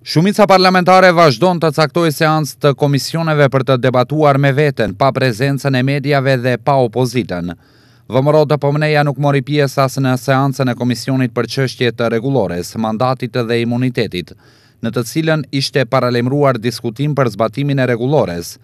Shumica parlamentare vazhdon të caktoj seans të komisioneve për të debatuar me veten, pa prezencën e medjave dhe pa opozitën. Vëmëro të pëmëneja po nuk mori pjesë asë në seansën e komisionit për qështje të regulores, mandatit dhe imunitetit, në të cilën ishte paralemruar diskutim për zbatimin e regulores.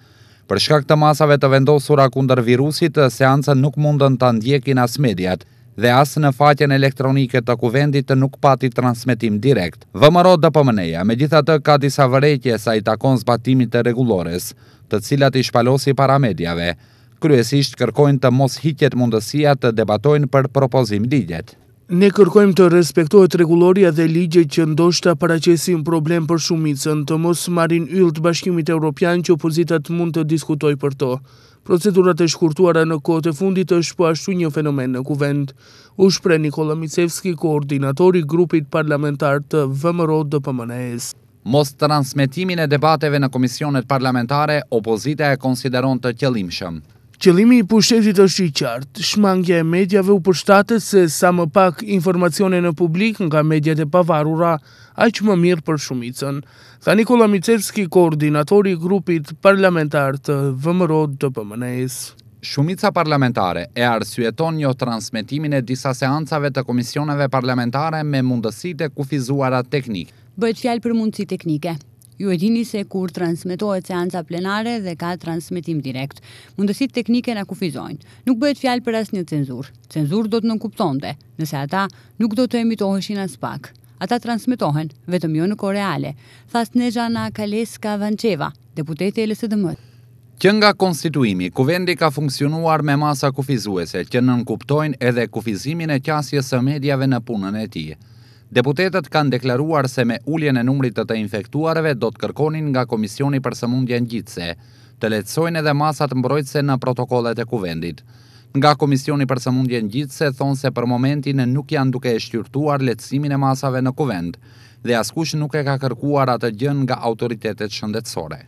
Për shkak të masave të vendosura kunder virusit, seansën nuk mundën të ndjekin as mediat, dhe asë në faqen elektronike të kuvendit të nuk pati transmitim direkt. Vëmëro dhe pëmëneja, me gjitha të ka disa vërejtje sa i takon zbatimit të regulores, të cilat i shpalosi para medjave, kryesisht kërkojnë të mos hitjet mundësia të debatojnë për propozim ligjet. Ne kërkojmë të respektohet reguloria dhe ligje që ndoshta paracesim problem për shumicën të mos marin yllë të bashkimit e Europian që opozitat mund të diskutoj për to. Procedurat e shkurtuara në kohët e fundit është po ashtu një fenomen në kuvend. U shpre Nikola Micevski, koordinatori grupit parlamentar të VMRO dë pëmënes. Mos transmitimin e debateve në komisionet parlamentare, opozita e konsideron të qëllimshëm. Qëllimi i pushtetit është i qartë. Shmangja e medjave u përshtatet se sa më pak informacione në publik nga medjate e pavarura, aq më mirë për shumicën. Tha Nikola Micevski, koordinatori i grupit parlamentar të VMRO të PMNs. Shumica parlamentare e arsyeton një transmitimin e disa seancave të komisioneve parlamentare me mundësit e kufizuara teknikë. Bëjt fjalë për mundësi teknike. Ju e dini se kur transmetohet seanca plenare dhe ka transmitim direkt. Mundësit teknike në kufizojnë. Nuk bëhet fjalë për asë një cenzur. Cenzur do të dhe, nëse ata nuk do të emitoheshin as pak. Ata transmitohen, vetëm jo në Koreale, thas Nejana Kaleska Vanceva, deputete e LSDM. Që nga konstituimi, kuvendi ka funksionuar me masa kufizuese që nënkuptojnë edhe kufizimin e qasjes së medjave në punën e tijë. Deputetet kanë deklaruar se me ulljen e numrit të të infektuareve do të kërkonin nga Komisioni për Sëmundjen Gjitse, të letësojnë edhe masat mbrojtse në protokollet e kuvendit. Nga Komisioni për Sëmundjen Gjitse thonë se për momentin nuk janë duke e shqyrtuar letësimin e masave në kuvend, dhe askush nuk e ka kërkuar atë gjën nga autoritetet shëndetsore.